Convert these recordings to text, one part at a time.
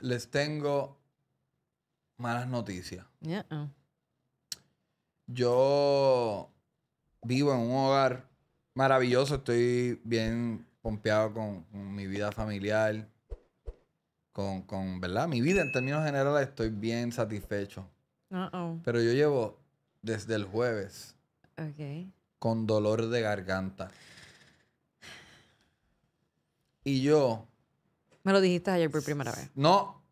les tengo malas noticias. Yo vivo en un hogar maravilloso, estoy bien pompeado con, mi vida familiar, con, ¿verdad? Mi vida en términos generales estoy bien satisfecho. Pero yo llevo desde el jueves con dolor de garganta. Y yo me lo dijiste ayer por primera vez. No,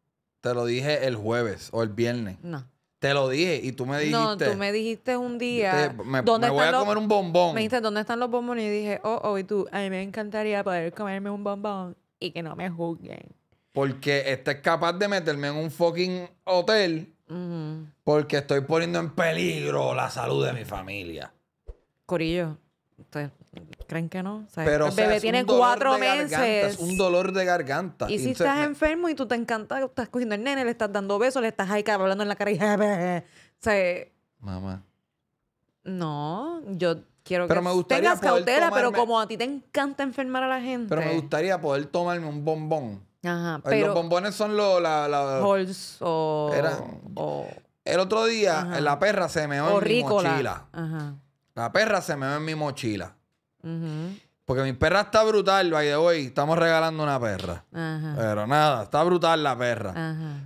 te lo dije el jueves o el viernes. No. Te lo dije y tú me dijiste. No, tú me dijiste un día. me, ¿dónde voy a comer un bombón. Me dijiste, ¿dónde están los bombones? Y dije, oh, oh, y tú, a mí me encantaría poder comerme un bombón y que no me juzguen. Porque estés capaz de meterme en un fucking hotel porque estoy poniendo en peligro la salud de mi familia. Corillo, ¿Creen que no? el bebé tiene cuatro meses. es un dolor de garganta. Y si estás enfermo y tú te encanta, estás cogiendo el nene, le estás dando besos, le estás ahí hablando en la cara y... Mamá. No, yo quiero pero que me gustaría tengas cautela, pero como a ti te encanta enfermar a la gente. Pero me gustaría poder tomarme un bombón. Ajá, pero... Los bombones son los... La, o... El otro día, la perra se me en mi mochila. Ajá. La perra se me ve en mi mochila. Porque mi perra está brutal, by de hoy Estamos regalando una perra. Pero nada, está brutal la perra.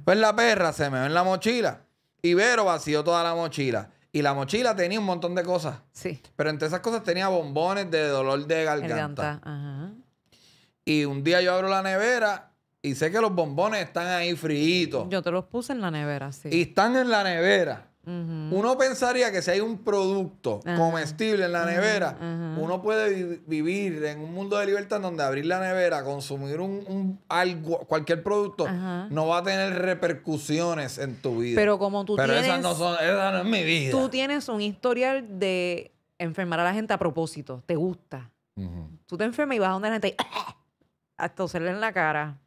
Pues la perra se me ve en la mochila. Y Vero vació toda la mochila. Y la mochila tenía un montón de cosas. Sí. Pero entre esas cosas tenía bombones de dolor de garganta. Y un día yo abro la nevera y sé que los bombones están ahí fríitos. Yo te los puse en la nevera, sí. Y están en la nevera. Uno pensaría que si hay un producto comestible en la nevera, uno puede vivir en un mundo de libertad donde abrir la nevera, consumir un, algo, cualquier producto, no va a tener repercusiones en tu vida. Pero como tú Pero tienes, no son, esa no es mi vida. Tú tienes un historial de enfermar a la gente a propósito, te gusta. Tú te enfermas y vas a donde la gente a toserle en la cara.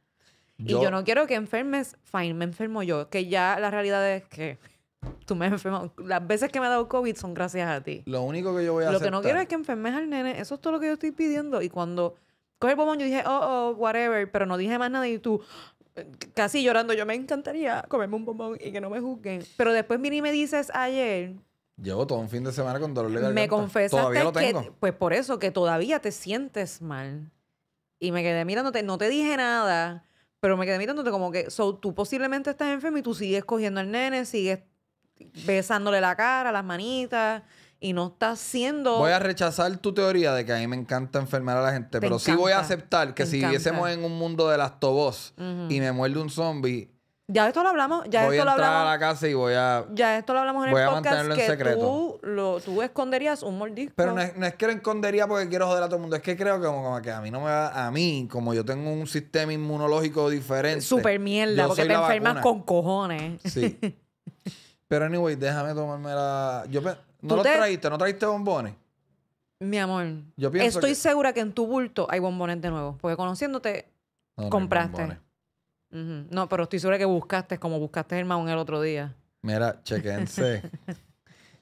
y yo no quiero que enfermes, fine, me enfermo yo, que ya la realidad es que tú me enfermas. Las veces que me ha dado COVID son gracias a ti. Lo único que yo voy a hacer. Lo que no quiero es que enfermes al nene. Eso es todo lo que yo estoy pidiendo. Y cuando coge el bombón, yo dije, oh, oh, whatever, pero no dije más nada. Y tú, eh, casi llorando, yo me encantaría comerme un bombón y que no me juzguen. Pero después vine y me dices ayer. Llevo todo un fin de semana con dolor de garganta. Me confesaste todavía lo tengo. pues por eso, que todavía te sientes mal. Y me quedé mirándote, no te dije nada, pero me quedé mirándote como que, so, tú posiblemente estás enfermo y tú sigues cogiendo al nene, sigues besándole la cara, las manitas y no está siendo. Voy a rechazar tu teoría de que a mí me encanta enfermar a la gente, pero sí voy a aceptar que si en un mundo de las tobos y me muerde un zombie. Ya esto lo hablamos, ya voy a entrar a la casa y voy a. Ya esto lo hablamos en mantenerlo en secreto. Tú, lo, tú esconderías un mordisco. Pero no es, que lo escondería porque quiero joder a todo el mundo. Es que creo que como, a mí no me va, a mí como yo tengo un sistema inmunológico diferente. Super mierda, porque te enfermas con cojones. Sí. Pero anyway, déjame tomarme la. No lo traíste, no trajiste bombones. Mi amor, estoy segura que en tu bulto hay bombones de nuevo. Porque conociéndote, compraste. No, pero estoy segura que buscaste como buscaste el maón el otro día. Mira, chequense.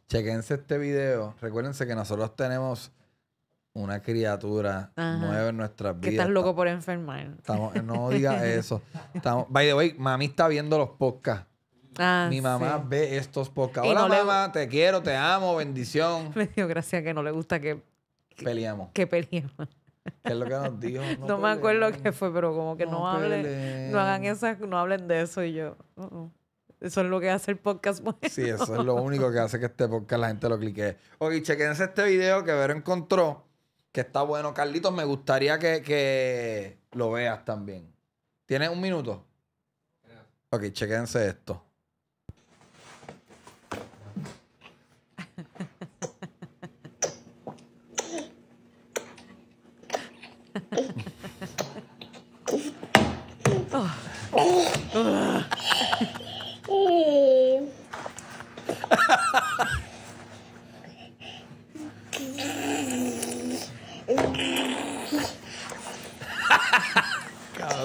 chequense este video. Recuérdense que nosotros tenemos una criatura nueva en nuestras vidas. Que estás loco por enfermar. no digas eso. by the way, mami está viendo los podcasts. Ah, mi mamá ve estos podcasts. Hola, mamá, te quiero, te amo, bendición. Me dio gracia que no le gusta que, Peleamos. que peleamos? es lo que nos dijo? No, me acuerdo qué fue, pero como que no, hablen, no hagan esas, no hablen de eso y yo. Uh-uh. Eso es lo que hace el podcast. bueno. Sí, eso es lo único que hace que este podcast la gente lo clique. ok, chequense este video que Vero encontró, que está bueno. Carlitos, me gustaría que, que lo veas también. ¿Tienes un minuto? Ok, chequense esto.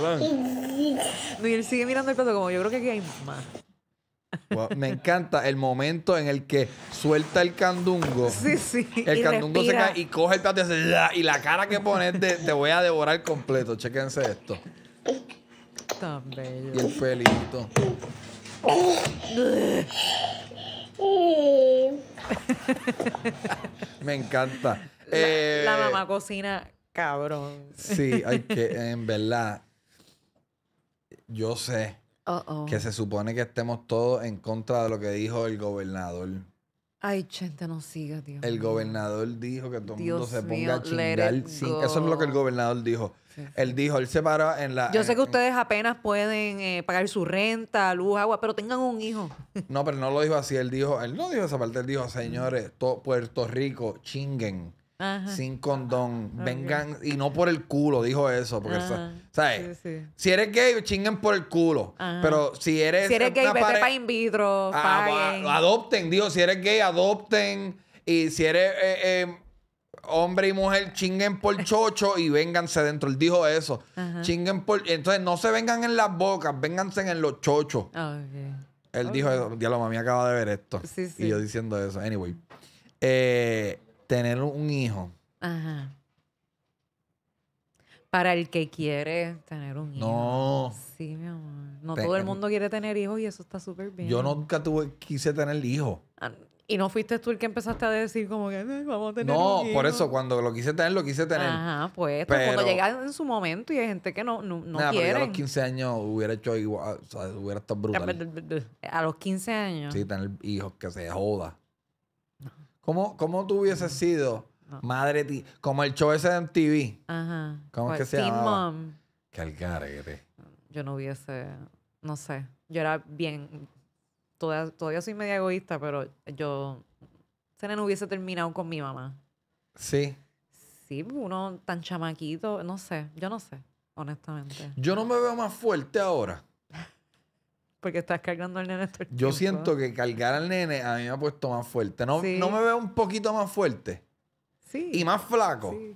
No, y él sigue mirando el plato como yo creo que aquí hay más me encanta el momento en el que suelta el candungo. Sí, sí. El candungo se cae y coge el plato y, la cara que pones te voy a devorar completo. Chéquense esto. Tan bello. Y el pelito. me encanta. La, la, eh, mamá cocina cabrón. Sí, hay que, en verdad, yo sé que se supone que estemos todos en contra de lo que dijo el gobernador. Ay, gente, no siga, tío. El gobernador dijo que todo el mundo se ponga a chingar. Eso es lo que el gobernador dijo. Él dijo, él se paró en la. Yo sé que ustedes apenas pueden eh, pagar su renta, luz, agua, pero tengan un hijo. No, pero no lo dijo así. Él dijo, él no dijo esa parte. Él dijo, señores, Puerto Rico, chinguen sin condón. Vengan, y no por el culo, dijo eso. Porque, ¿sabes? Si eres gay, chinguen por el culo. Pero si eres. Si eres gay, para in vitro. Ah, adopten, dijo. Si eres gay, adopten. Y si eres eh, eh, hombre y mujer, chinguen por chocho y vénganse dentro. Él dijo eso. Chinguen por. Entonces, no se vengan en las bocas, vénganse en los chochos. Ah, Él dijo eso. Diablo, mami acaba de ver esto. y yo diciendo eso. Anyway. Eh tener un hijo. Ajá. Para el que quiere tener un hijo. No. Sí, mi amor. No todo el em mundo quiere tener hijos y eso está súper bien. Yo nunca tuve, quise tener hijos. Ah, y no fuiste tú el que empezaste a decir como que vamos a tener No, por eso cuando lo quise tener, lo quise tener. Ajá, pues. Pero... Cuando llega en su momento y hay gente que no, no, a los 15 años hubiera hecho igual, o sea, hubiera estado brutal. A los 15 años. Sí, tener hijos que se joda. ¿Cómo, cómo tú hubieses sido madre ti? Como el show ese de MTV. Ajá. ¿Cómo que se que Mom. garete. Yo no hubiese, no sé. Yo era bien, todavía, soy media egoísta, pero yo, Serena no hubiese terminado con mi mamá. Sí. Sí, pues, uno tan chamaquito, no sé, yo no sé, honestamente. Yo no me veo más fuerte ahora. Porque estás cargando al nene todo el Yo siento que cargar al nene a mí me ha puesto más fuerte. ¿No, ¿no me veo un poquito más fuerte? Sí. Y más flaco. Sí.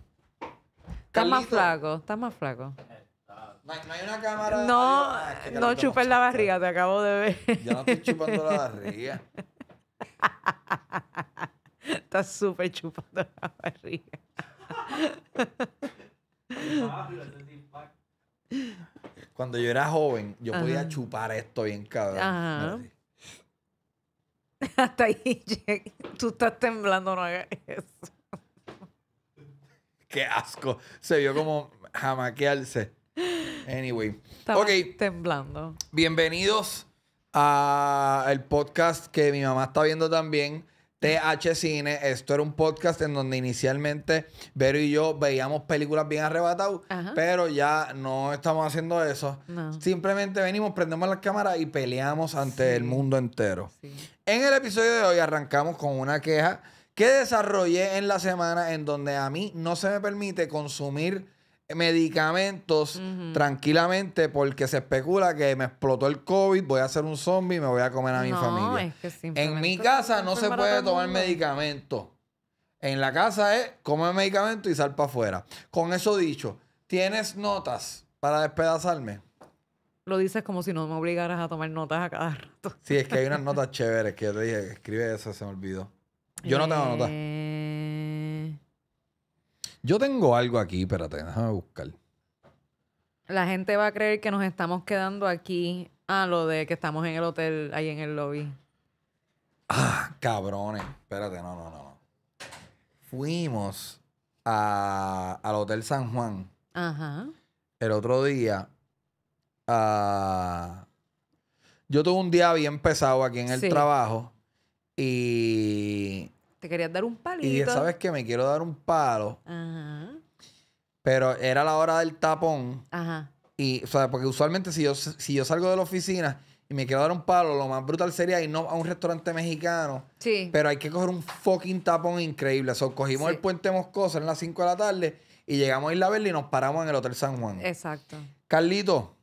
Estás más flaco, estás más flaco. No hay una cámara. No, no chupes la barriga, te acabo de ver. ya no estoy chupando la barriga. Estás súper chupando la barriga. Cuando yo era joven, yo podía chupar esto bien cabrón. Ajá. Hasta ahí, Tú estás temblando, no hagas eso. Qué asco. Se vio como jamaquearse. Anyway. okay. temblando. Bienvenidos a el podcast que mi mamá está viendo también. TH Cine. Esto era un podcast en donde inicialmente Vero y yo veíamos películas bien arrebatados, pero ya no estamos haciendo eso. Simplemente venimos, prendemos las cámaras y peleamos ante el mundo entero. En el episodio de hoy arrancamos con una queja que desarrollé en la semana en donde a mí no se me permite consumir medicamentos tranquilamente porque se especula que me explotó el COVID, voy a ser un zombie y me voy a comer a mi familia. en mi casa no se puede tomar medicamento. En la casa es comer medicamento y sal para afuera. Con eso dicho, ¿tienes notas para despedazarme? Lo dices como si no me obligaras a tomar notas a cada rato. Sí, es que hay unas notas chéveres que yo te dije, escribe eso, se me olvidó. Yo no tengo notas. Eh, yo tengo algo aquí, espérate, déjame buscar. La gente va a creer que nos estamos quedando aquí a lo de que estamos en el hotel, ahí en el lobby. Ah, cabrones. Espérate, no, no, no. Fuimos al Hotel San Juan Ajá. el otro día. Ah, yo tuve un día bien pesado aquí en el trabajo y te querías dar un palito. Y ya sabes que me quiero dar un palo. Ajá. Pero era la hora del tapón. Ajá. Y, o sea, porque usualmente si yo, si yo salgo de la oficina y me quiero dar un palo, lo más brutal sería ir a un restaurante mexicano. Sí. Pero hay que coger un fucking tapón increíble. O sea, cogimos el puente Moscoso en las 5 de la tarde y llegamos a Isla Verde y nos paramos en el Hotel San Juan. Exacto. Carlito,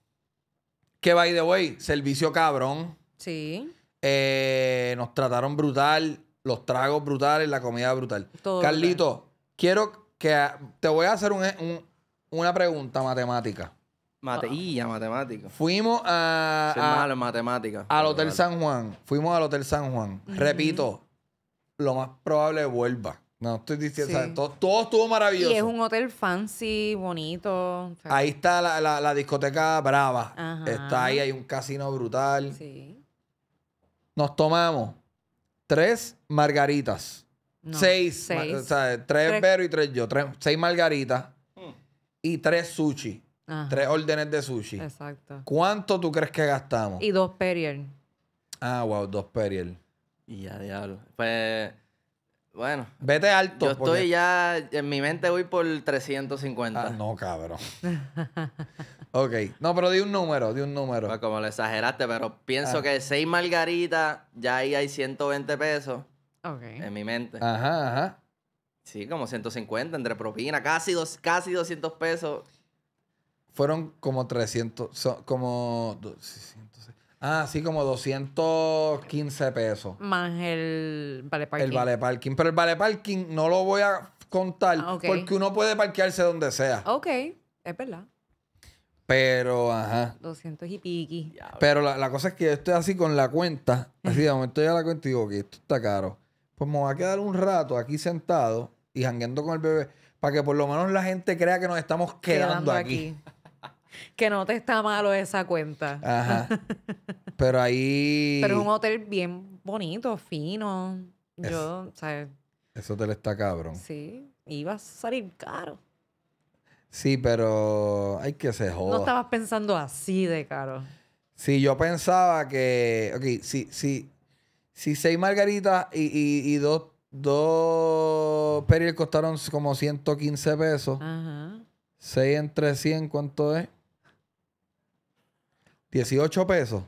que by the way, servicio cabrón. Sí. Eh, nos trataron brutal los tragos brutales, la comida brutal. Carlito, quiero que te voy a hacer una pregunta matemática. Ah. Matemática. Fuimos a. matemática. Al Hotel San Juan. Fuimos al Hotel San Juan. Repito, lo más probable vuelva. No, estoy diciendo, todo, estuvo maravilloso. Y es un hotel fancy, bonito. Ahí está la, discoteca brava. Está ahí, hay un casino brutal. Sí. Nos tomamos tres margaritas. seis. seis. o sea, tres, pero y tres yo. seis margaritas hmm. y tres sushi. Tres órdenes de sushi. Exacto. ¿Cuánto tú crees que gastamos? Y dos Perrier. Ah, wow, dos Perrier. Y ya, diablo. Pues bueno. Vete alto. Yo estoy ya. En mi mente voy por 350. Ah, no, cabrón. ok. No, pero di un número, di un número. Pues como lo exageraste, pero pienso ah. que seis margaritas, ya ahí hay 120 pesos. Ok. En mi mente. Ajá, ajá. Sí, como 150 entre propina, casi, dos, casi 200 pesos. Fueron como 300, como... Ah, así como 215 pesos. Más el vale parking. El vale parking. Pero el vale parking no lo voy a contar ah, porque uno puede parquearse donde sea. Ok, es verdad. Pero, ajá. 200 y piqui. Pero la, cosa es que yo estoy así con la cuenta. Así de momento ya la cuenta y digo, que esto está caro. Pues me voy a quedar un rato aquí sentado y jangueando con el bebé para que por lo menos la gente crea que nos estamos quedando, aquí que no te está malo esa cuenta. Ajá. Pero ahí. Pero es un hotel bien bonito, fino. Yo, ¿sabes? Ese hotel está cabrón. Sí, iba a salir caro. Sí, pero hay que se joda. No estabas pensando así de caro. Sí, yo pensaba que. Ok, si, si, si seis margaritas y, y, y dos, dos peris costaron como 115 pesos. Ajá. Seis entre 100, ¿cuánto es? 18 pesos.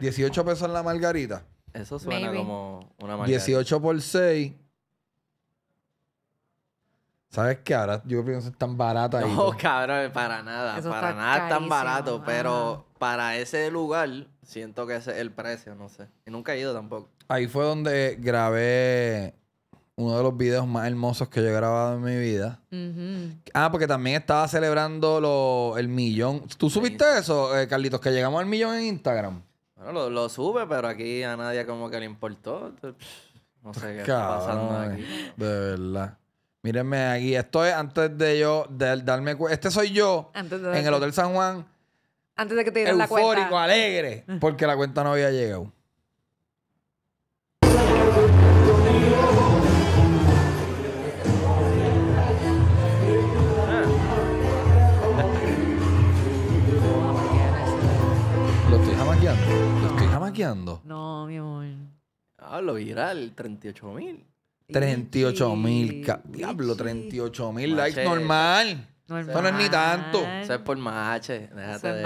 18 pesos en la margarita. Eso suena como una margarita. 18 por 6. ¿Sabes qué? Ahora yo pienso que es tan barata ahí. No, cabrón, para nada. para nada es tan barato. Pero para ese lugar, siento que es el precio, no sé. Y nunca he ido tampoco. Ahí fue donde grabé uno de los videos más hermosos que yo he grabado en mi vida. Ah, porque también estaba celebrando el millón. ¿Tú subiste eso, eh, Carlitos? Que llegamos al millón en Instagram. Bueno, lo, lo, sube, pero aquí a nadie como que le importó. No sé qué está pasando aquí. De verdad. Mírenme aquí. Esto antes de yo darme cuenta. Este soy yo en el Hotel San Juan. Antes de que te dieran la cuenta. Eufórico, alegre. Porque la cuenta no había llegado. No, mi amor. Hablo ah, viral, 38 mil. 38 mil, diablo, 38 mil likes, normal. no es ni tanto. Eso es por mache, eso es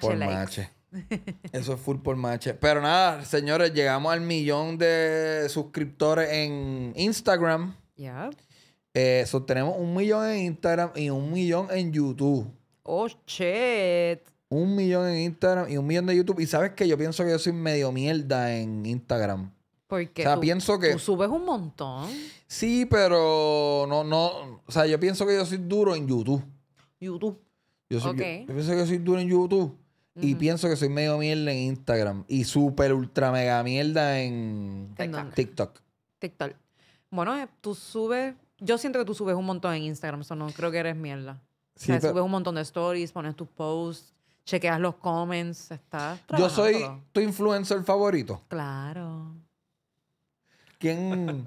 por Eso es full por mache. Pero nada, señores, llegamos al millón de suscriptores en Instagram. Ya. Eh, tenemos un millón en Instagram y un millón en YouTube. Oh, shit. Un millón en Instagram y un millón de YouTube. Y sabes que yo pienso que yo soy medio mierda en Instagram. Porque o sea, pienso que... tú subes un montón. Sí, pero no, no. O sea, yo pienso que yo soy duro en YouTube. YouTube. Yo, soy, yo, pienso que soy duro en YouTube. Y pienso que soy medio mierda en Instagram. Y súper ultra mega mierda en TikTok. TikTok. Bueno, eh, tú subes. Yo siento que tú subes un montón en Instagram. Eso no creo que eres mierda. o sea, subes un montón de stories, pones tus posts chequeas los comments, estás Yo soy tu influencer favorito. Claro. ¿Quién?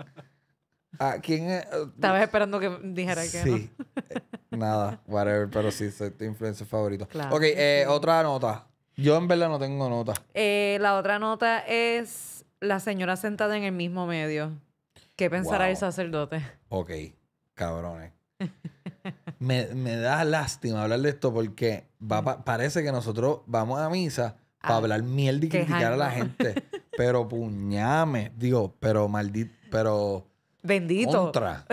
Ah, ¿Quién es? Ah, Estabas esperando que dijera que Sí. Eh, nada, whatever, pero sí, soy tu influencer favorito. Claro. Ok, eh, otra nota. Yo en verdad no tengo nota. Eh, la otra nota es la señora sentada en el mismo medio. ¿Qué pensará el sacerdote? Ok, cabrones me, me, da lástima hablar de esto porque parece que nosotros vamos a misa para ah, hablar mierda y criticar a la gente. Pero puñame. Digo, pero maldito, pero... Bendito. Contra.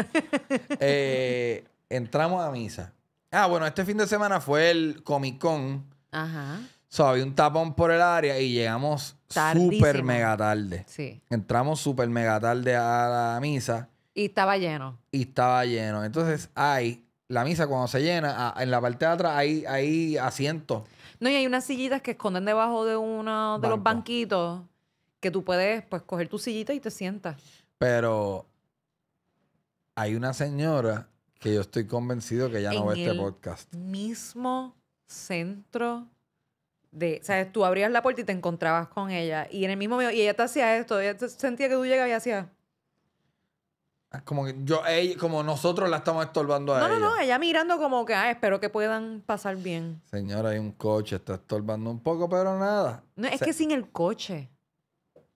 Eh, entramos a misa. Ah, bueno, este fin de semana fue el Comic Con. Ajá. había un tapón por el área y llegamos súper mega tarde. Sí. Entramos súper mega tarde a la misa. Y estaba lleno. Y estaba lleno. Entonces hay, la misa cuando se llena, en la parte de atrás hay, hay asientos. No, y hay unas sillitas que esconden debajo de uno de los banquitos que tú puedes, pues, coger tu sillita y te sientas. Pero hay una señora que yo estoy convencido que ya no ve este podcast. Mismo centro de... O tú abrías la puerta y te encontrabas con ella. Y en el mismo medio... Y ella te hacía esto. Ella sentía que tú llegabas y hacía... Ah, como que yo, ella, como nosotros la estamos estorbando a ella. No, no, no, ella mirando como que, ah, espero que puedan pasar bien. Señora, hay un coche, está estorbando un poco, pero nada. No, es que sin el coche.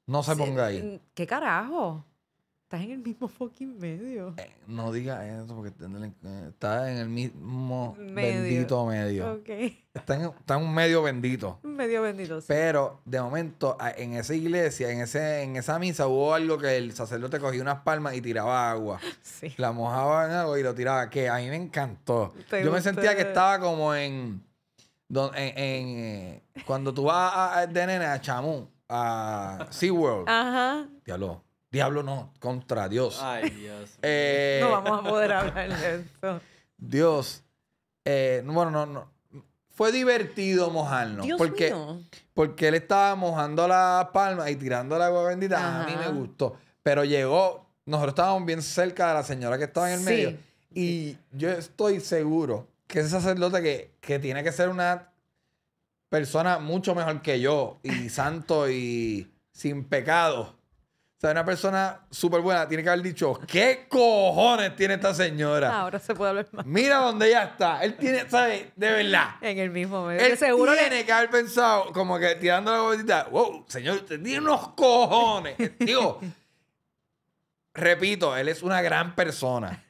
No se ponga ahí. ¿Qué carajo? estás en el mismo fucking medio. Eh, no diga eso porque estás eh, en el mismo bendito medio. Okay. Está, en, un medio bendito. Un medio bendito, Pero de momento, en esa iglesia, en, ese, en esa misa, hubo algo que el sacerdote cogía unas palmas y tiraba agua. Sí. La mojaba en agua y lo tiraba, que a mí me encantó. Yo me sentía que estaba como en. Eh, cuando tú vas de nene a Chamú, a SeaWorld. Ajá. Diablo Diablo no, contra Dios. Ay, Dios. Eh, no vamos a poder hablar de eso. Dios. Eh, bueno, no, no. Fue divertido mojarnos. porque, porque él estaba mojando la palma y tirando la agua bendita. A mí me gustó. Pero llegó, nosotros estábamos bien cerca de la señora que estaba en el medio. Y yo estoy seguro que ese sacerdote que, que tiene que ser una persona mucho mejor que yo y santo y sin pecado sea, una persona súper buena tiene que haber dicho, ¿qué cojones tiene esta señora? Ahora se puede hablar más. Mira dónde ella está. Él tiene, ¿sabes? De verdad. En el mismo medio. Él seguro tiene que haber pensado, como que tirando la bolita. wow, señor, tiene unos cojones. Digo, repito, él es una gran persona.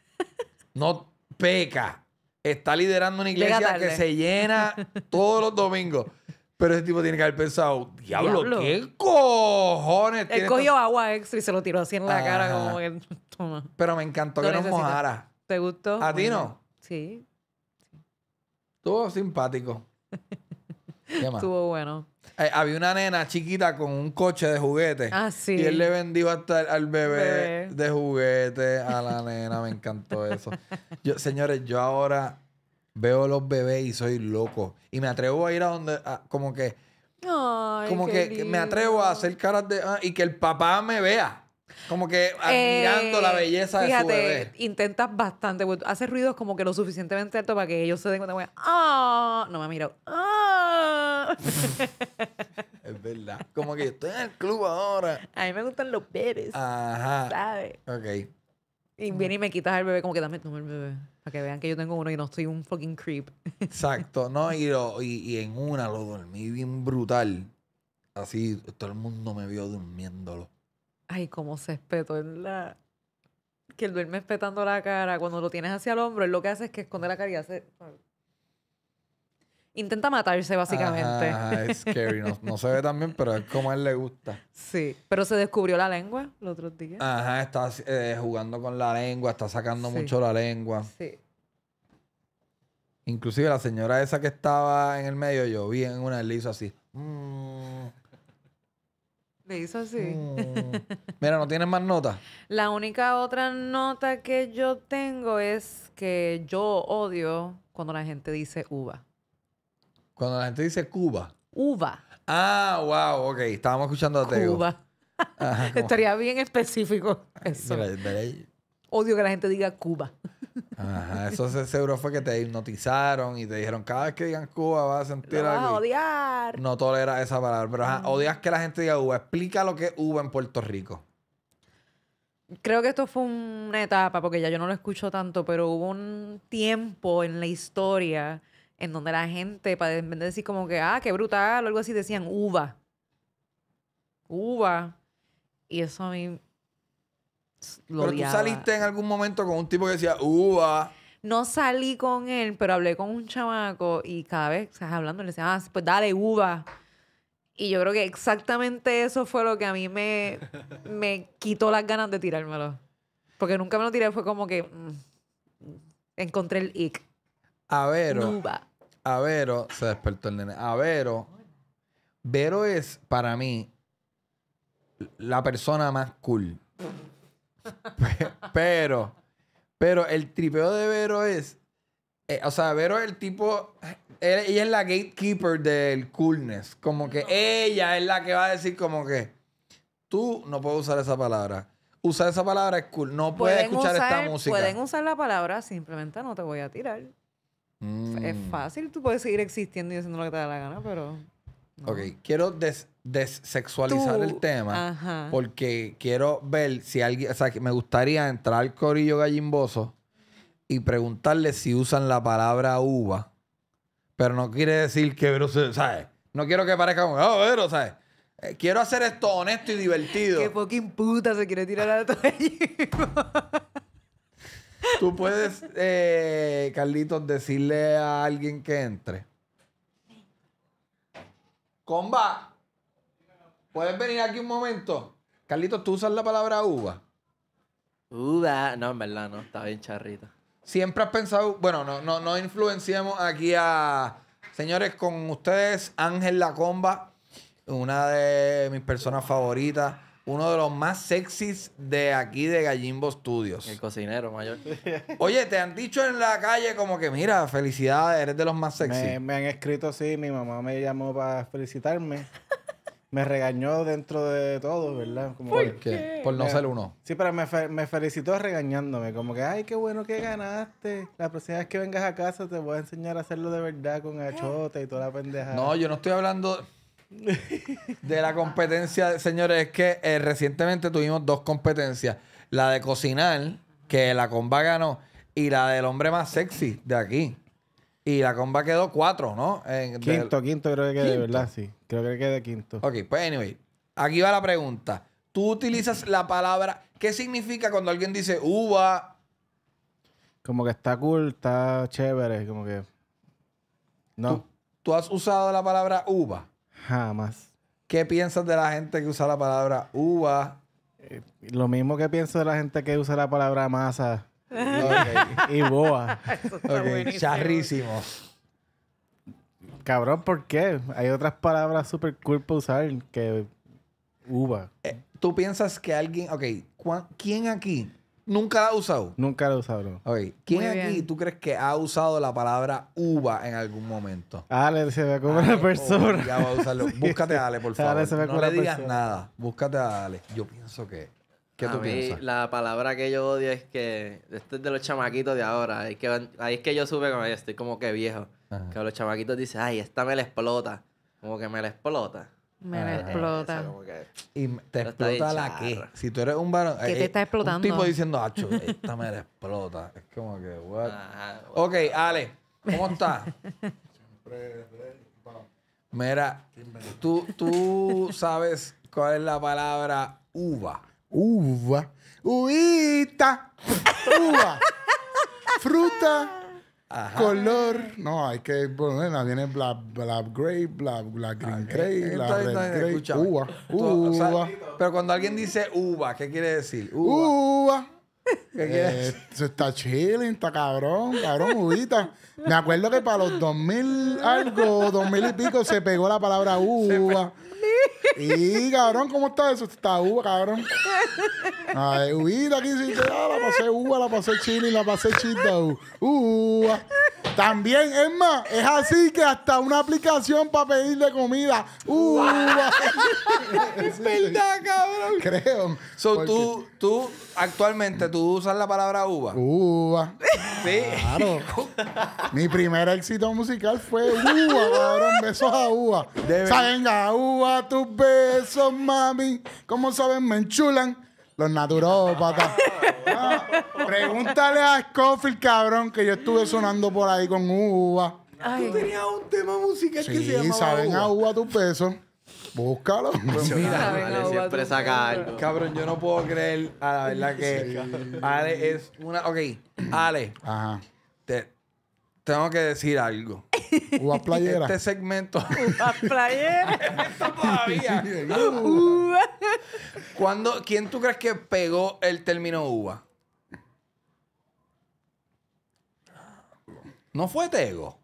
No peca. Está liderando una iglesia que se llena todos los domingos. Pero ese tipo tiene que haber pensado, diablo, ¿qué cojones? Él cogió agua extra y se lo tiró así en la cara como que toma. Pero me encantó que no nos mojara. ¿Te gustó? ¿A ti no? Sí. Estuvo simpático. ¿Qué más? Estuvo bueno. Eh, había una nena chiquita con un coche de juguete. Ah, sí. Y él le vendió hasta al, bebé, bebé, de juguete a la nena. Me encantó eso. Yo, señores, yo ahora veo los bebés y soy loco. Y me atrevo a ir a donde, como que, Ay, como que me atrevo a hacer caras de, ah, y que el papá me vea. Como que admirando la eh, belleza de su bebé. Intentas bastante, pues, haces ruidos como que lo suficientemente alto para que ellos se den cuenta. Ah", no me ha mirado. es verdad. Como que estoy en el club ahora. A mí me gustan los bebés. Ajá. ¿Sabes? Ok. Y viene y me quitas el bebé, como que dame toma el bebé. Para que vean que yo tengo uno y no estoy un fucking creep. Exacto, ¿no? Y, en una lo dormí bien brutal. Así todo el mundo me vio durmiéndolo. Ay, cómo se espetó en la. Que el duerme espetando la cara. Cuando lo tienes hacia el hombro, él lo que hace es que esconde la cara y hace intenta matarse básicamente. Ah, es scary. No, se ve tan bien, pero es como a él le gusta. Sí, pero se descubrió la lengua los otros días. Ajá, está eh, jugando con la lengua, está sacando mucho la lengua. Sí. Inclusive la señora esa que estaba en el medio, yo vi en una, le hizo así. Mm. Le hizo así. Mm. Mira, ¿no tienes más notas? La única otra nota que yo tengo es que yo odio cuando la gente dice uva. Cuando la gente dice Cuba. Uva. Ah, wow, ok. Estábamos escuchando a Teo. Cuba. Estaría bien específico eso. Odio que la gente diga Cuba. Ajá, eso seguro fue que te hipnotizaron y te dijeron, cada vez que digan Cuba vas a sentir a odiar. No toleras esa palabra, pero odias que la gente diga Uva. Explica lo que es Uva en Puerto Rico creo que esto fue una etapa, porque ya yo no lo escucho tanto, pero hubo un tiempo en la historia en donde la gente, para decir como que, ah, qué brutal o algo así, decían uva. Uva. Y eso a mí lo Pero tú saliste en algún momento con un tipo que decía uva. No salí con él, pero hablé con un chamaco y cada vez o estás hablando le decía, ah, pues dale uva. Y yo creo que exactamente eso fue lo que a mí me, me quitó las ganas de tirármelo. Porque nunca me lo tiré, fue como que mm, encontré el ic a Vero. Se despertó el nene. A Vero. Vero es, para mí, la persona más cool. pero, pero el tripeo de Vero es. Eh, o sea, Vero es el tipo. ella es la gatekeeper del coolness. Como que ella es la que va a decir, como que. Tú no puedes usar esa palabra. Usar esa palabra es cool. No puedes escuchar esta música. Pueden usar la palabra, simplemente no te voy a tirar. Es mm. fácil, tú puedes seguir existiendo y haciendo lo que te da la gana, pero... Ok, quiero des dessexualizar el tema porque quiero ver si alguien, o sea, me gustaría entrar al corillo gallimboso y preguntarle si usan la palabra uva, pero no quiere decir que, ¿sabes? No quiero que parezca como, oh, pero, ¿sabes? Eh, quiero hacer esto honesto y divertido. Qué fucking puta se quiere tirar a la Tú puedes, eh, Carlitos, decirle a alguien que entre. Comba, ¿puedes venir aquí un momento? Carlitos, ¿tú usas la palabra uva? Uva. No, en verdad no. Está bien charrita. Siempre has pensado... Bueno, no, no, no influenciamos aquí a... Señores, con ustedes, Ángel La Comba, una de mis personas favoritas uno de los más sexys de aquí de Gallimbo Studios. El cocinero mayor. Oye, te han dicho en la calle como que, mira, felicidades, eres de los más sexys. Me, han escrito, sí, mi mamá me llamó para felicitarme. me regañó dentro de todo, ¿verdad? ¿Por qué? Por no ser uno. Sí, pero me, felicitó regañándome, como que, ay, qué bueno que ganaste. La próxima vez que vengas a casa te voy a enseñar a hacerlo de verdad con achote y toda la pendejada. No, yo no estoy hablando de la competencia, señores, es que eh, recientemente tuvimos dos competencias. La de cocinar, que la comba ganó, y la del hombre más sexy de aquí. Y la comba quedó cuatro, ¿no? quinto, quinto creo que de ¿verdad? Sí, creo que de quinto. Ok, pues anyway, aquí va la pregunta. Tú utilizas la palabra, ¿qué significa cuando alguien dice uva? Como que está cool, está chévere, como que... No. ¿tú has usado la palabra uva? Jamás. ¿Qué piensas de la gente que usa la palabra uva? Eh, lo mismo que pienso de la gente que usa la palabra masa y boa. Charrísimo. Cabrón, ¿por qué? Hay otras palabras súper cool para usar que uva. Eh, ¿Tú piensas que alguien... Ok, ¿quién aquí Nunca la ha usado. Nunca la he usado, oye ¿quién aquí tú crees que ha usado la palabra uva en algún momento? Ale, se me como la oh, persona. ya va a usarlo. Búscate a Ale, por favor. Ale, se me no le digas persona. nada. Búscate a Ale. Yo pienso que. ¿Qué tú piensas? La palabra que yo odio es que. Esto es de los chamaquitos de ahora. ahí es que yo supe que Estoy como que viejo. Que los chamaquitos dicen, ay, esta me la explota. Como que me la explota. Me ah, explota. y te explota la que. Si tú eres un varón. ¿Qué te eh, está explotando? Un tipo diciendo, acho, esta me la explota. Es como que, what? bueno, ok, Ale, ¿cómo estás? Siempre. Mira, tú, tú sabes cuál es la palabra uva. Uva. Uita. Uva. Fruta color. No, hay que bueno Viene black, black gray black, ah, green gray la red uva, uva. pero cuando alguien dice uva, ¿qué quiere decir? Uva. ¿Qué quiere decir eh, se está chilling, está cabrón, cabrón, uvita. Me acuerdo que para los dos mil algo, dos mil y pico, se pegó la palabra uva. Y, cabrón, ¿cómo está eso? Está uva, cabrón. Ay, uvita aquí, sí, ah, la pasé uva, la pasé chile, la pasé chita, uva. También, es más, es así que hasta una aplicación para pedirle comida. Uva. es verdad, cabrón. Creo. So, tú, tú, actualmente, tú usas la palabra uva. Uva. Sí. Claro. Mi primer éxito musical fue uva, cabrón. Besos a uva. sea, venga, uva, tus pesos mami. Como saben, me enchulan los naturópatas. pregúntale a Scofield, cabrón, que yo estuve sonando por ahí con uva. Tú tenías un tema musical que se llamaba saben a uva tu peso, Búscalo. Pues mira, Ale siempre saca Cabrón, yo no puedo creer a ah, la verdad que Ale es una. Ok, Ale. Ajá. Tengo que decir algo. Uva playera. Este segmento. Uva playera. Esto todavía. ¿Quién tú crees que pegó el término uva? No fue Tego.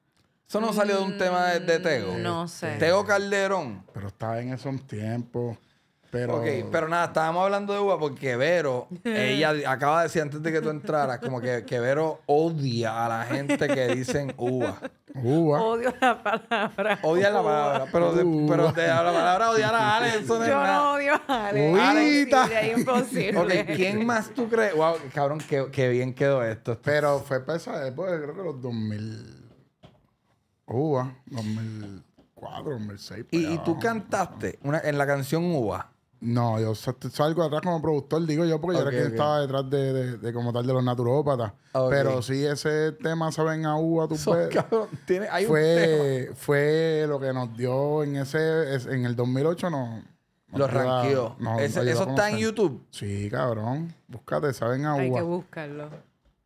Eso no salió de un tema de Tego. Mm, no sé. Tego Calderón. Pero estaba en esos tiempos. Pero... pero nada, estábamos hablando de uva porque Vero, ella acaba de decir antes de que tú entraras, como que, que Vero odia a la gente que dicen uva. Uva. Odio la palabra. Odia la palabra. Pero, de, pero de la palabra odiar a Ale, eso no Yo no odio a Ale. y es imposible. Ok, ¿quién más tú crees? Wow, cabrón, qué, qué bien quedó esto. Pero fue pesado, después creo que los 2000. Uva, 2004, 2006. Y, y tú cantaste en la canción Uva no, yo salgo atrás como productor, digo yo, porque yo era estaba detrás de, como tal de los naturópatas. Ah, Pero sí, ese tema, ¿saben? A U, tu fue, fue lo que nos dio en ese, en el 2008 no... Lo ranqueó. ¿Eso está en YouTube? Sí, cabrón. Búscate, ¿saben? A Hay que buscarlo.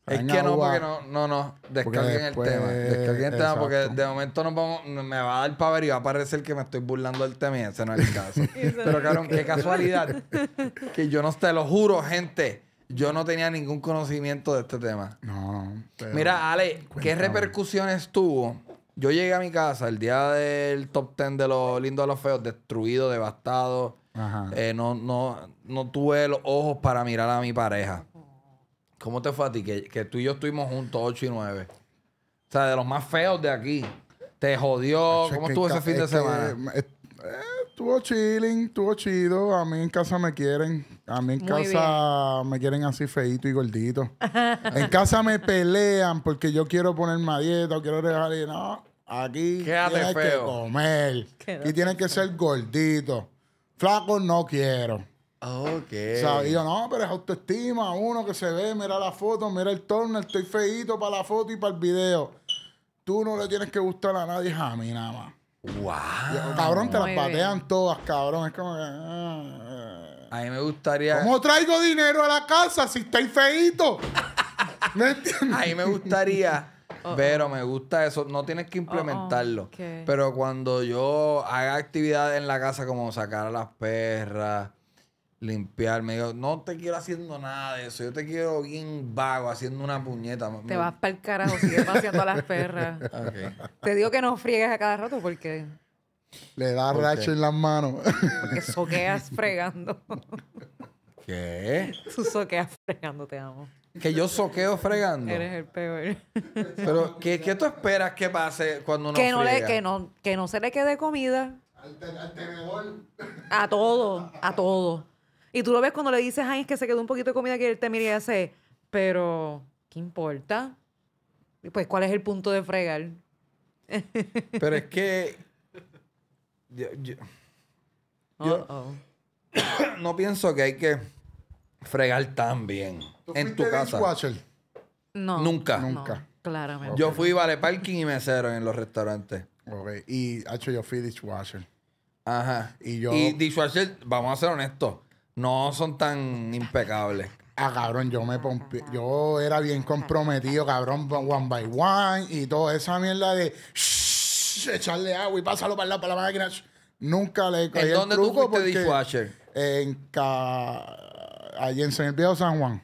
Es que no, porque no, no, no. Descarguen el tema. Descarguen el tema porque de momento nos me va a dar ver y va a parecer que me estoy burlando del tema ese no es el caso. Pero qué casualidad. que yo no te lo juro, gente. Yo no tenía ningún conocimiento de este tema. No. Mira, Ale, ¿qué repercusiones tuvo? Yo llegué a mi casa el día del top ten de los lindos a los feos, destruido, devastado. Ajá. Eh, no, no, no tuve los ojos para mirar a mi pareja. ¿Cómo te fue a ti? Que, tú y yo estuvimos juntos 8 y 9. O sea, de los más feos de aquí. Te jodió. ¿Cómo estuvo ese fin de semana? Eh, eh, estuvo chilling, estuvo chido. A mí en casa me quieren. A mí en casa me quieren así feito y gordito. en casa me pelean porque yo quiero ponerme a dieta o quiero dejar y no. Aquí Quédate que comer. y tienes que ser gordito. Flaco no quiero. Ok. O sea, yo, no, pero es autoestima, uno que se ve, mira la foto, mira el torno, estoy feíto para la foto y para el video. Tú no le tienes que gustar a nadie, a mí nada más. Wow. cabrón, te las patean todas, cabrón. Es como que. a mí me gustaría. ¿Cómo traigo dinero a la casa si estoy feíto? ¿Me entiendes? A mí me gustaría. pero me gusta eso. No tienes que implementarlo. Pero cuando yo haga actividades en la casa como sacar a las perras limpiarme Me no te quiero haciendo nada de eso. Yo te quiero bien vago, haciendo una puñeta. Te vas para el carajo, sigues paseando a las perras. Te digo que no friegues a cada rato porque... Le da racho en las manos. Porque soqueas fregando. ¿Qué? Tú soqueas fregando, te amo. Que yo soqueo fregando. Eres el peor. Pero, ¿qué, qué tú esperas que pase cuando uno que no Le, que, no, que no se le quede comida. Al, A todo, a todo. Y tú lo ves cuando le dices, ay, es que se quedó un poquito de comida que él te mira y hace, pero, ¿qué importa? pues, ¿cuál es el punto de fregar? Pero es que. Yo, yo, no pienso que hay que fregar tan bien. en tu casa. No. Nunca. Nunca. claramente. Yo fui vale parking y mesero en los restaurantes. Okay. Y, hecho, yo fui dishwasher. Ajá. Y yo. Y dishwasher, vamos a ser honestos no son tan impecables. Ah, cabrón, yo me yo era bien comprometido, cabrón, one by one y toda esa mierda de echarle agua y pásalo para la, para máquina. Nunca le caí ¿En dónde tú fuiste dishwasher? En ca... allí en San San Juan.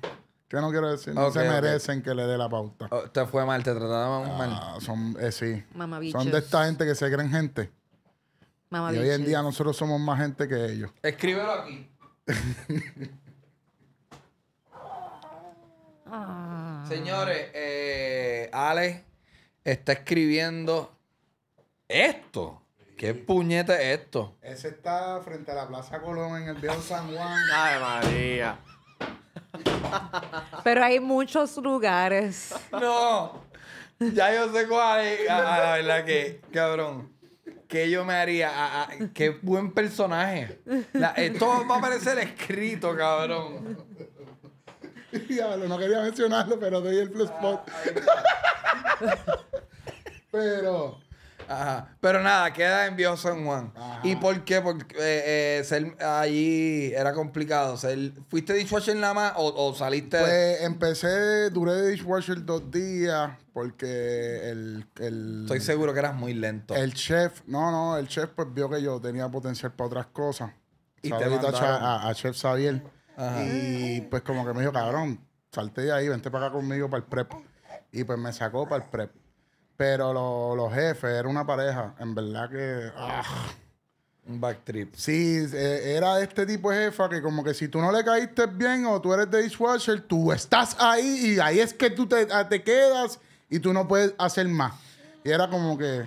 Que no quiero decir, no se merecen que le dé la pauta. ¿Usted oh, fue mal, te trataban mal. Ah, son, eh, sí. Son de esta gente que se creen gente. Y hoy en día nosotros somos más gente que ellos. Escríbelo aquí. Señores, eh, Alex está escribiendo esto. ¿Qué puñeta es esto? Ese está frente a la Plaza Colón en el viejo San Juan. Ay, María. Pero hay muchos lugares. No. Ya yo sé cuál es. Ah, la que, cabrón que yo me haría. qué buen personaje. Esto eh, va a parecer escrito, cabrón. no quería mencionarlo, pero doy el plus ah, Pero. Ajá. Pero nada, queda en Biosan Juan. ¿Y por qué? Porque eh, eh ser allí era complicado. ¿Fuiste dishwasher nada más o, o saliste? Pues empecé, duré de dishwasher dos días porque el, Estoy seguro que eras muy lento. El chef, no, no, el chef pues vio que yo tenía potencial para otras cosas. Y te invitó a, a, Chef Xavier. Ajá. Y pues como que me dijo, cabrón, salte de ahí, vente para acá conmigo para el prep. Y pues me sacó para el prep. Pero los jefes, era una pareja, en verdad que... Ah, ah. Un Un trip. Sí, e, era este tipo de jefa que como que si tú no le caíste bien o tú eres de dishwasher, tú estás ahí y ahí es que tú te, ah, te quedas y tú no puedes hacer más. Y era como que,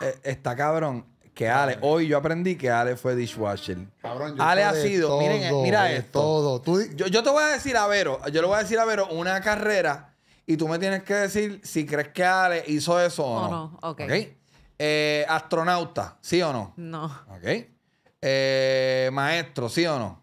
eh, está cabrón que Ale, hoy yo aprendí que Ale fue dishwasher. cabrón, Ale ha sido, miren, mira esto. Todo, Yo, te voy a decir a Vero, yo le voy a decir a Vero una carrera y tú me tienes que decir si crees que Ale hizo eso o, no. no. no. ok. okay. Eh, astronauta, ¿sí o no? No. Eh, maestro, ¿sí o no?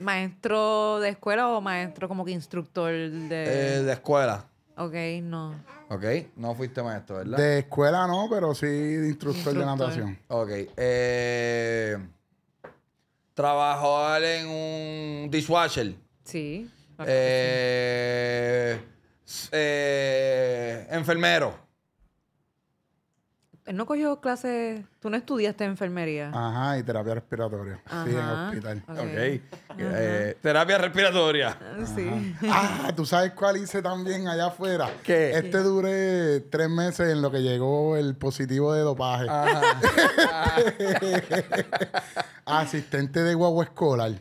¿Maestro de escuela o maestro como que instructor de...? Eh, de escuela. Ok, no. Ok, no fuiste maestro, ¿verdad? De escuela no, pero sí de instructor, de natación. Ok. Eh, ¿Trabajó en un dishwasher? Sí. Eh, eh, enfermero. Él no cogió clases. Tú no estudiaste enfermería. Ajá, y terapia respiratoria. sí, en hospital. Ok. Eh, terapia respiratoria. Ah, sí. Ah, tú sabes cuál hice también allá afuera. que Este duré tres meses en lo que llegó el positivo de dopaje. Asistente de guagua escolar.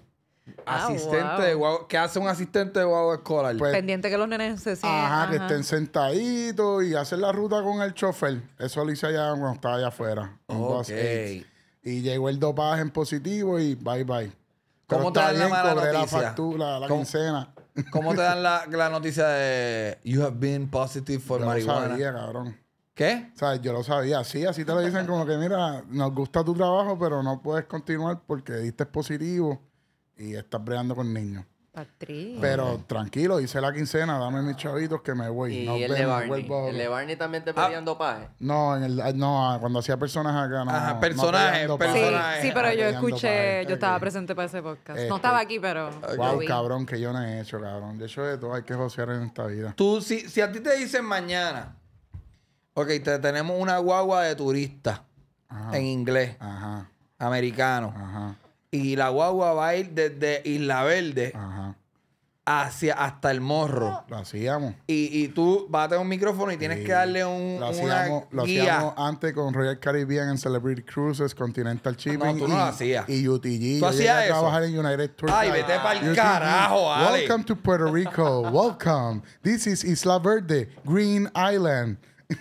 Ah, asistente de guagua. ¿Qué hace un asistente de guagua escolar? Pues, Pendiente que los nenes se sientan. Ajá, que estén sentaditos y hacen la ruta con el chofer. Eso lo hice allá cuando estaba allá afuera. Okay. Y llegó el dopaje en positivo y bye bye. ¿Cómo te dan la noticia? la factura, la ¿Cómo te dan la, noticia de you have been positive for yo Lo sabía, cabrón. ¿Qué? O sea, yo lo sabía. Sí, así te lo dicen como que mira, nos gusta tu trabajo, pero no puedes continuar porque diste positivo y estás bregando con niños. Patrí. Pero tranquilo, hice la quincena, dame mis chavitos que me voy. ¿Y no el, ¿El de también te ah. peleando No, en ah, no, ah, cuando hacía personajes acá, no. Ajá, personajes, personajes. Sí, pero yo escuché, yo estaba presente para ese podcast. No este, estaba aquí, pero. Wow, cabrón, que yo no he hecho, cabrón. De hecho, de todo hay que josear en esta vida. Tú, si, si a ti te dicen mañana, ok, te tenemos una guagua de turista en inglés, Ajá. americano. Ajá y la guagua va a ir desde Isla Verde hacia hasta el morro. Lo hacíamos. Y, y tú vas a tener un micrófono y tienes que darle un. Lo hacíamos, lo hacíamos antes con Royal Caribbean en Celebrity Cruises, Continental Shipping. y, lo Y UTG. Yo hacías trabajar en United Tour. Ay, vete ah, para el carajo, Ale. Welcome to Puerto Rico. Welcome. This is Isla Verde, Green Island.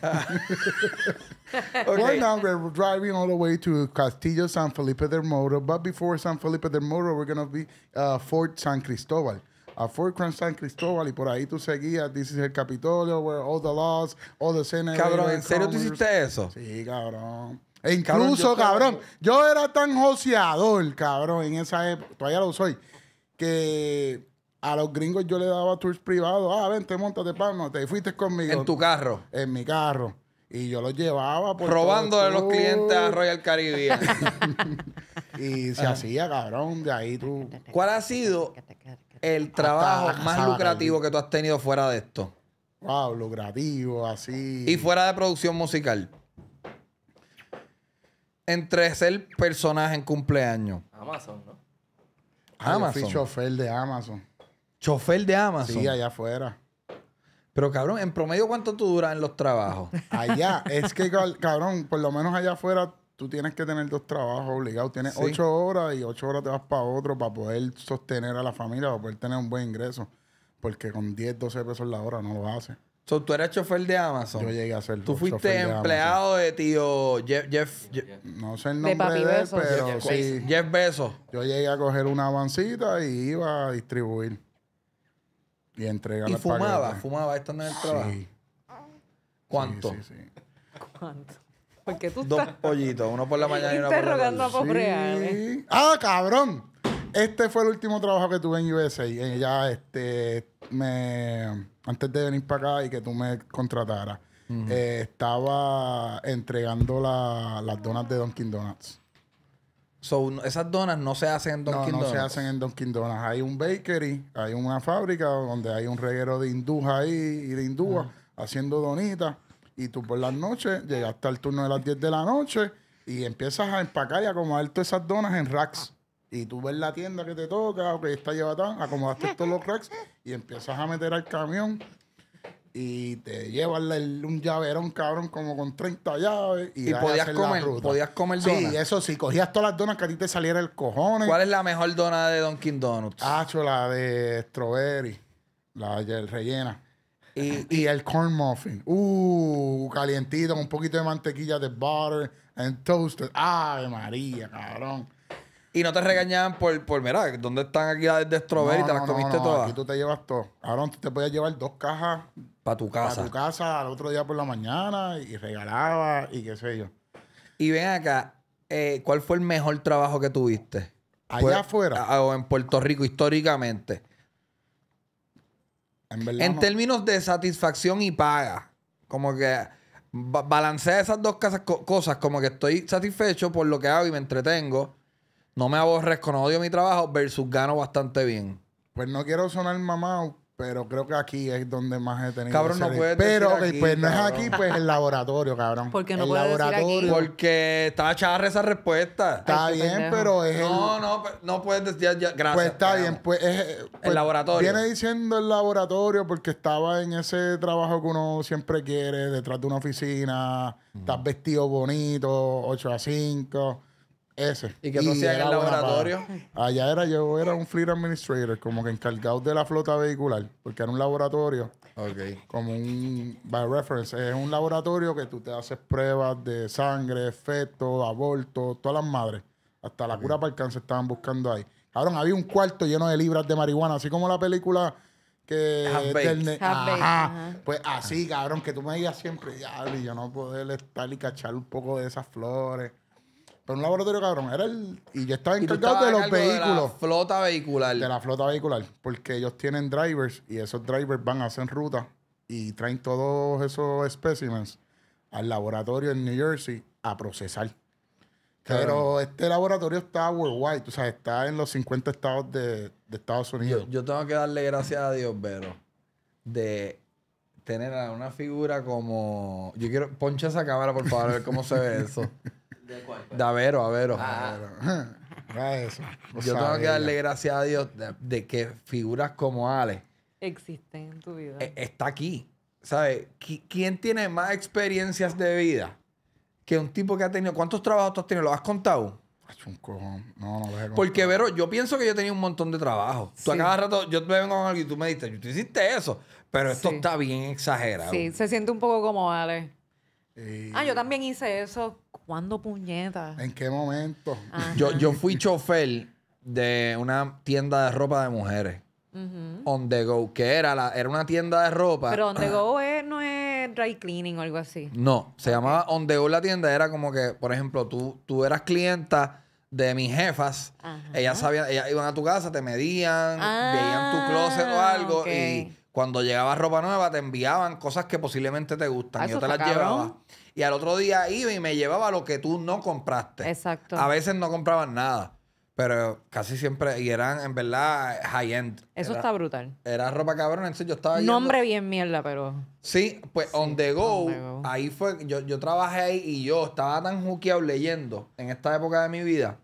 okay. One now, we're driving all the way to Castillo San Felipe del Moro, but before San Felipe del Moro, we're going to be uh, Fort San Cristóbal, a Fort Grand San Cristóbal y por ahí tú seguías, dices el Capitolio, where all the laws, all the Senate. Cabrón, ¿en serio tú hiciste eso? Sí, cabrón. E incluso, cabrón, yo, era tan joseador, cabrón, en esa época, todavía lo soy, que a los gringos yo le daba tours privados. Ah, vente, montate, no te fuiste conmigo. En tu carro. En mi carro. Y yo los llevaba por Robando de los clientes a Royal Caribbean. y se ah. hacía, cabrón, de ahí tú. ¿Cuál ha sido el trabajo más lucrativo que tú has tenido fuera de esto? Wow, lucrativo, así. Y fuera de producción musical. Entre ser personaje en cumpleaños. Amazon, ¿no? Amazon. chofer de Amazon. ¿Chofer de Amazon? Sí, allá afuera. Pero cabrón, en promedio, ¿cuánto tú duras en los trabajos? Allá, es que cabrón, por lo menos allá afuera tú tienes que tener dos trabajos obligados. Tienes ocho horas y ocho horas te vas para otro para poder sostener a la familia, para poder tener un buen ingreso. Porque con 10, 12 pesos la hora no lo hace So, tú eres chofer de Amazon. Yo llegué a ser Tú fuiste empleado de tío Jeff, Jeff, No sé el nombre de, él, pero Jeff, sí. Bezos. Yo llegué a coger una avancita y iba a distribuir. Y entrega y la fumaba, pues. fumaba. fumaba no es el trabajo. Sí. ¿Cuánto? Sí, sí, ¿Cuánto? Porque tú Dos pollitos, uno por la mañana y uno por la tarde. a ¡Ah, cabrón! Este fue el último trabajo que tuve en USA. Eh, ya, este, me, antes de venir para acá y que tú me contrataras, eh, estaba entregando las donas de Dunkin' Donuts esas donas no se hacen en Dunkin' no, no se hacen en Dunkin' Donuts. Hay un bakery, hay una fábrica donde hay un reguero de hindú ahí y de hindúas haciendo donitas. Y tú por las noches llegas hasta el turno de las 10 de la noche y empiezas a empacar y acomodar todas esas donas en racks. Y tú ves la tienda que te toca, o que está llevada, acomodaste todos los racks y empiezas a meter al camión y te llevas un llaverón, cabrón, como con 30 llaves. Y, podías, comer, podías comer donas. Sí, eso sí, cogías todas las donas que a ti te saliera el cojones. ¿Cuál es la mejor dona de Dunkin' Donuts? Ah, la de strawberry, la de rellena. Y, el corn muffin. Uh, calientito, con un poquito de mantequilla de butter and toasted. Ay, María, cabrón. Y no te regañaban por, por mira, ¿dónde están aquí las de y te las comiste todas? Aquí tú te llevas todo. Ahora te podías llevar dos cajas. Para tu casa. Para tu casa al otro día por la mañana y regalaba y qué sé yo. Y ven acá, eh, ¿cuál fue el mejor trabajo que tuviste? Allá pues, afuera. O en Puerto Rico, históricamente. En, en términos de satisfacción y paga. Como que balancea esas dos cosas como que estoy satisfecho por lo que hago y me entretengo no me aborrezco, no odio mi trabajo, versus gano bastante bien. Pues no quiero sonar mamado, pero creo que aquí es donde más he tenido. Cabrón, no Pero pues, aquí, pues no es aquí, pues el laboratorio, cabrón. Porque no el laboratorio. Porque estaba charra esa respuesta. Está bien, pero es No, no, no puedes decir ya, gracias. Pues está bien, pues es el pues, laboratorio. Viene diciendo el laboratorio porque estaba en ese trabajo que uno siempre quiere, detrás de una oficina, mm. estás vestido bonito, 8 a 5 ese. Y que tú hacías en el laboratorio. Allá era yo, era un fleet administrator, como que encargado de la flota vehicular, porque era un laboratorio. Como un, by reference, es un laboratorio que tú te haces pruebas de sangre, efecto, aborto, todas las madres. Hasta la cura para el cáncer estaban buscando ahí. Cabrón, había un cuarto lleno de libras de marihuana, así como la película que Pues así, cabrón, que tú me digas siempre, ya, yo no poder estar y cachar un poco de esas flores. Pero un laboratorio cabrón, era el. Y yo estaba encargado de los vehículos. De la flota vehicular. De la flota vehicular. Porque ellos tienen drivers y esos drivers van a hacer ruta y traen todos esos specimens al laboratorio en New Jersey a procesar. Pero este laboratorio está worldwide, o sea, está en los 50 estados de, Estados Unidos. Yo, tengo que darle gracias a Dios, Vero, de tener a una figura como. Yo quiero. Poncha esa cámara, por favor, a ver cómo se ve eso. ¿De cuál? De Avero, Avero. Ah, ah. Ah, eso. Yo tengo que darle gracias a Dios de, que figuras como Ale existen en tu vida. E, está aquí. ¿Sabes? ¿Quién tiene más experiencias de vida que un tipo que ha tenido? ¿Cuántos trabajos tú has tenido? ¿Lo has contado? Un No, no Porque, Vero, yo pienso que yo tenía un montón de trabajo. Tú a cada rato, yo me vengo con alguien y tú me dices, tú hiciste eso. Pero esto está bien exagerado. Sí, se siente un poco como Ale. Eh, ah, yo también hice eso. ¿Cuándo puñeta? ¿En qué momento? Yo, fui chofer de una tienda de ropa de mujeres. On the go, que era, la, era una tienda de ropa. Pero on the go no es dry cleaning o algo así. No, se llamaba on the go la tienda. Era como que, por ejemplo, tú, tú eras clienta de mis jefas. Ella Ellas iban a tu casa, te medían, veían tu closet o ah, algo y cuando llegaba ropa nueva, te enviaban cosas que posiblemente te gustan. Ah, yo te las llevaba. Y al otro día iba y me llevaba lo que tú no compraste. Exacto. A veces no compraban nada. Pero casi siempre, y eran en verdad high-end. Eso está brutal. Era ropa cabrón, entonces yo estaba. Nombre hombre bien mierda, pero. Sí, pues on, the go, ahí fue. Yo, trabajé ahí y yo estaba tan juqueado leyendo en esta época de mi vida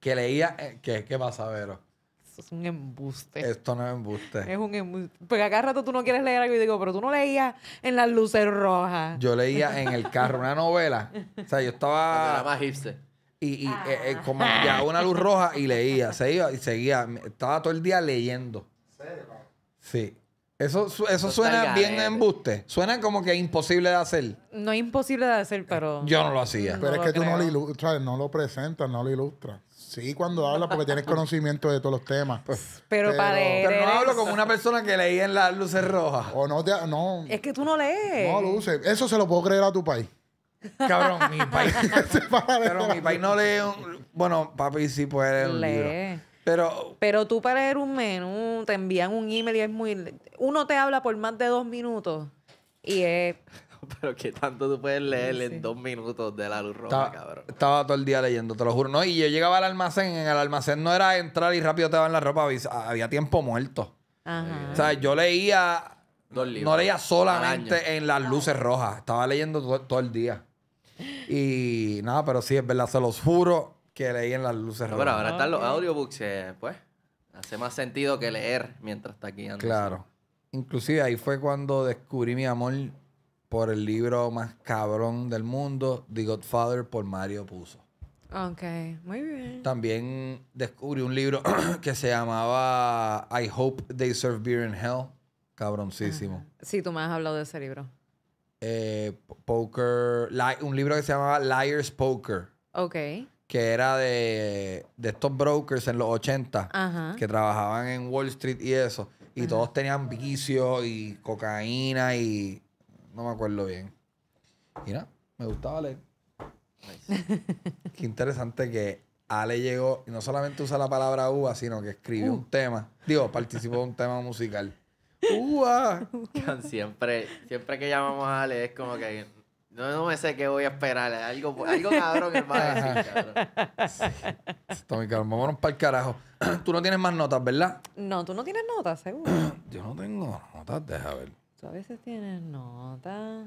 que leía. Eh, ¿Qué, qué pasa, Vero? Eso es un embuste. Esto no es embuste. Es un embuste. Porque acá rato tú no quieres leer algo y digo, pero tú no leías en las luces rojas. Yo leía en el carro una novela. O sea, yo estaba. más hipster. Y, y eh, eh, como ya ah. una luz roja y leía. Seguía, y seguía. Estaba todo el día leyendo. ¿Serio? Sí. Eso, eso, suena bien embuste. Suena como que es imposible de hacer. No es imposible de hacer, pero. Yo no lo hacía. Pero es que tú no lo, ilustras, no lo presentas, no lo ilustras. Sí, cuando habla porque tienes conocimiento de todos los temas. Pues, pero, para no hablo como una persona que leía en las luces rojas. O no, te, no. Es que tú no lees. No luces. Eso se lo puedo creer a tu país. Cabrón, mi país. pero mi país no lee. bueno, papi sí puede leer Lee. Pero, pero tú para leer un menú, te envían un email y es muy... Uno te habla por más de dos minutos y es... pero qué tanto tú puedes leer en dos minutos de la luz roja, cabrón? Estaba todo el día leyendo, te lo juro. No, y yo llegaba al almacén, en el almacén no era entrar y rápido te daban la ropa, había tiempo muerto. O sea, yo leía, no leía solamente en las luces rojas, estaba leyendo todo, el día. Y nada, pero sí, es verdad, se los juro que leí en las luces rojas. Pero ahora están los audiobooks, eh, pues. Hace más sentido que leer mientras está aquí. Claro. Inclusive ahí fue cuando descubrí mi amor por el libro más cabrón del mundo, The Godfather, por Mario Puzo. Ok, muy bien. También descubrí un libro que se llamaba I Hope They Serve Beer in Hell. Cabroncísimo. Sí, tú me has hablado de ese libro. Eh, poker, un libro que se llamaba Liar's Poker. Ok. Que era de, estos brokers en los 80 que trabajaban en Wall Street y eso. Y todos tenían vicio y cocaína y no me acuerdo bien. Mira, me gustaba leer. Qué interesante que Ale llegó y no solamente usa la palabra uva, sino que escribió uh. un tema. Digo, participó de un tema musical. ¡Uva! Siempre, siempre que llamamos a Ale es como que no, me sé qué voy a esperar. Algo, algo cabrón que va a decir, cabrón. Sí. Está muy Vámonos para el carajo. tú no tienes más notas, ¿verdad? No, tú no tienes notas, seguro. Yo no tengo notas, deja ver a veces tienes nota.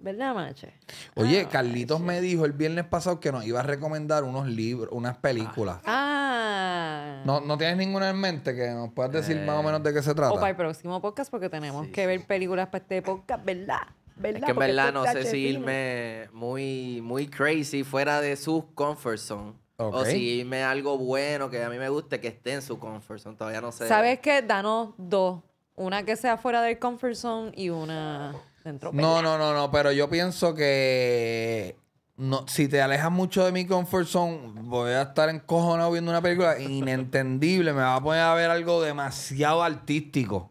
¿Verdad, Mache? Oye, ah, Carlitos me dijo el viernes pasado que nos iba a recomendar unos libros, unas películas. Ah. ah. No, tienes ninguna en mente que nos puedas decir más o menos de qué se trata. O para el próximo podcast, porque tenemos que ver películas para este podcast, ¿verdad? ¿Verdad? Es que en verdad no sé si irme muy, muy crazy fuera de su comfort zone. O si irme algo bueno que a mí me guste que esté en su comfort zone. Todavía no sé. ¿Sabes qué? Danos dos una que sea fuera del comfort zone y una dentro. No, no, no, no, pero yo pienso que no, si te alejas mucho de mi comfort zone, voy a estar encojonado viendo una película inentendible. Me va a poner a ver algo demasiado artístico.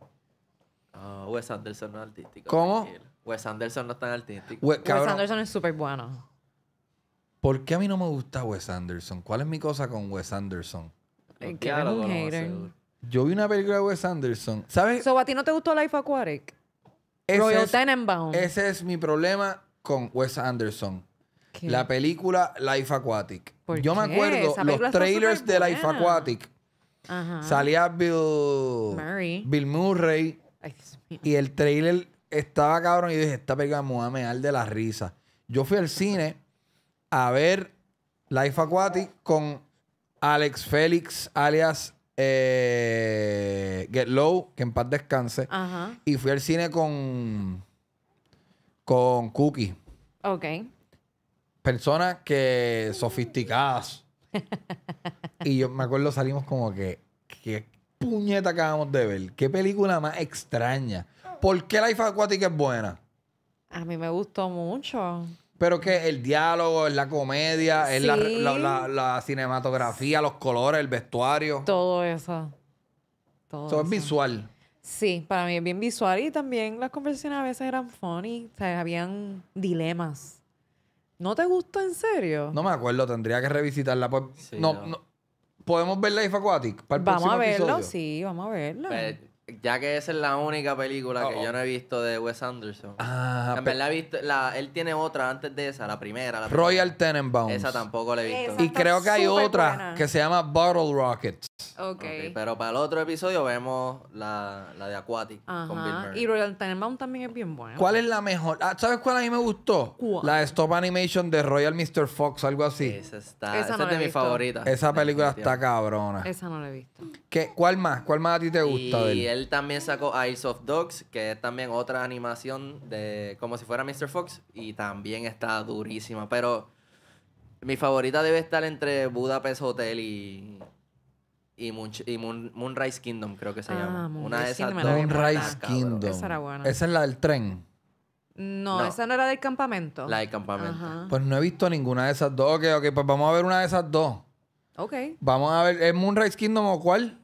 Ah, Wes Anderson no es artístico. ¿Cómo? Wes Anderson no es tan artístico. Wes Anderson es súper bueno. ¿Por qué a mí no me gusta Wes Anderson? ¿Cuál es mi cosa con Wes Anderson? Eh, que yo vi una película de Wes Anderson. ¿Sabes? ¿a ti no te gustó Life Aquatic? Ese Royal es, Ese es mi problema con Wes Anderson. La película Life Aquatic. Yo me acuerdo los trailers de Life Aquatic. Ajá. Salía Bill, Murray. Bill Murray. y el trailer estaba cabrón. Y dije, esta película me va de la risa. Yo fui al cine a ver Life Aquatic con Alex Félix, alias eh, Get Low, que en paz descanse. Y fui al cine con, con Cookie. Ok. Personas que sofisticadas. y yo me acuerdo salimos como que, qué puñeta acabamos de ver. Qué película más extraña. ¿Por qué Life Aquatic es buena? A mí me gustó mucho. Pero que el diálogo, es la comedia, es la, cinematografía, los colores, el vestuario. Todo eso. Todo Eso es visual. Sí, para mí es bien visual y también las conversaciones a veces eran funny, o sea, habían dilemas. ¿No te gustó en serio? No me acuerdo, tendría que revisitarla. Pues, no, no. ¿Podemos ver la Aquatic? Para el vamos a verlo, sí, vamos a verlo. Pues, ya que esa es la única película que yo no he visto de Wes Anderson. Ah, en visto, la, él tiene otra antes de esa, la primera. La Royal Tenenbaums. Esa tampoco la he visto. y creo que hay otra que se llama Bottle Rockets. Okay. Pero para el otro episodio vemos la, la de Aquatic con Bill Y Royal Tenenbaum también es bien buena. ¿Cuál es la mejor? Ah, ¿Sabes cuál a mí me gustó? ¿Cuál? La Stop Animation de Royal Mr. Fox, algo así. Esa está. Esa, es de mi favorita Esa película está cabrona. Esa no la he visto. ¿Qué, ¿Cuál más? ¿Cuál más a ti te gusta y él también sacó Eyes of Dogs, que es también otra animación de como si fuera Mr. Fox. Y también está durísima. Pero mi favorita debe estar entre Budapest Hotel y, Moonrise Kingdom, creo que se ah, llama. Una de esas Moonrise Kingdom. Esa es la del tren. No, esa no era del campamento. La del campamento. Pues no he visto ninguna de esas dos. Ok, ok, pues vamos a ver una de esas dos. Ok. Vamos a ver, ¿es Moonrise Kingdom o cuál?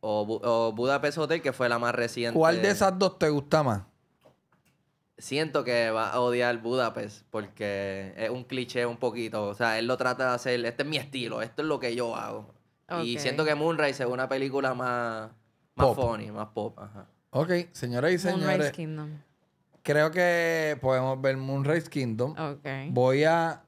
o, Budapest Hotel, que fue la más reciente. ¿Cuál de esas dos te gusta más? Siento que va a odiar Budapest porque es un cliché un poquito. O sea, él lo trata de hacer, este es mi estilo, esto es lo que yo hago. Y siento que Moonrise es una película más, más funny, más pop. Ok, señoras y señores. Moonrise Kingdom. Creo que podemos ver Moonrise Kingdom. Voy a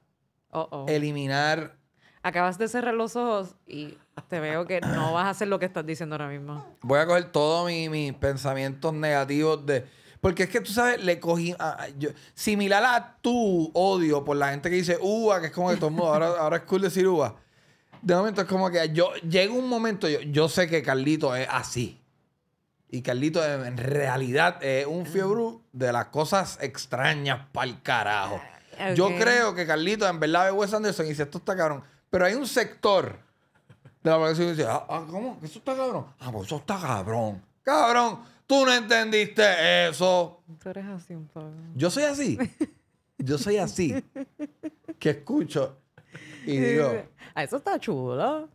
eliminar acabas de cerrar los ojos y te veo que no vas a hacer lo que estás diciendo ahora mismo. Voy a coger todos mis pensamientos negativos de... Porque es que tú sabes, le cogí... Ah, ah, similar a tu odio por la gente que dice uva, que es como que todo el mundo ahora, ahora es cool decir uva. De momento es como que yo... Llega un momento, yo, yo sé que Carlito es así. Y Carlito en realidad es un fiebre de las cosas extrañas para el carajo. Ah, yo creo que Carlito en verdad es Wes Anderson y dice, esto está cabrón. Pero hay un sector de la población que dice, ah, ah ¿cómo? ¿Eso está cabrón? Ah, pues eso está cabrón. Cabrón, tú no entendiste eso. Tú eres así un poco. Yo soy así. Yo soy así. que escucho y digo... Ah, eso está chulo.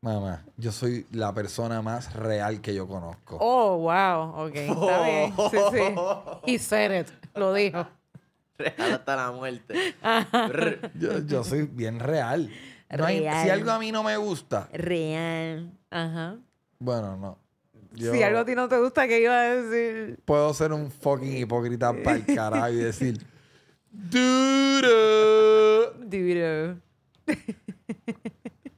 Mamá, yo soy la persona más real que yo conozco. Oh, wow. Ok, está bien. Sí, sí. Y Lo dijo. Real hasta la muerte. yo, yo soy bien real. Real. si algo a mí no me gusta, Real. Ajá. bueno, no. Si algo a ti no te gusta, ¿qué iba a decir? puedo ser un fucking hipócrita para el carajo y decir, duro. Duro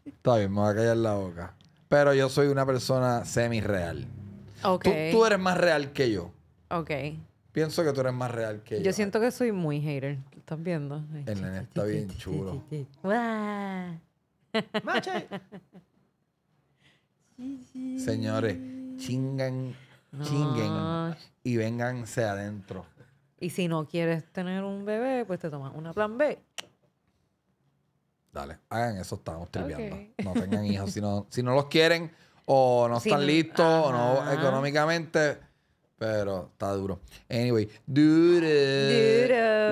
Está bien, me voy a callar la boca. Pero yo soy una persona semi-real. Ok. Tú, eres más real que yo. Ok. Pienso que tú eres más real que yo. Yo siento que soy muy hater viendo? el nene está bien chulo. Señores, chingan, chinguen y vénganse adentro. Y si no quieres tener un bebé, pues te tomas una plan B. Dale, hagan eso, estamos triviando. No tengan hijos. Si no, los quieren o no están listos o no económicamente pero está duro. Anyway, duro.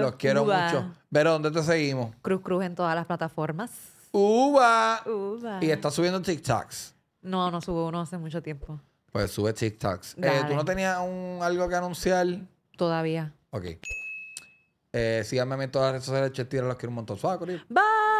Los quiero mucho. Pero ¿dónde te seguimos? Cruz Cruz en todas las plataformas. Uva. Uva. Y está subiendo TikToks. No, no subo uno hace mucho tiempo. Pues sube TikToks. Eh, ¿Tú no tenías algo que anunciar? Todavía. Ok. Eh, síganme en todas las redes sociales. Chetira, los quiero un montón. Suave, Bye.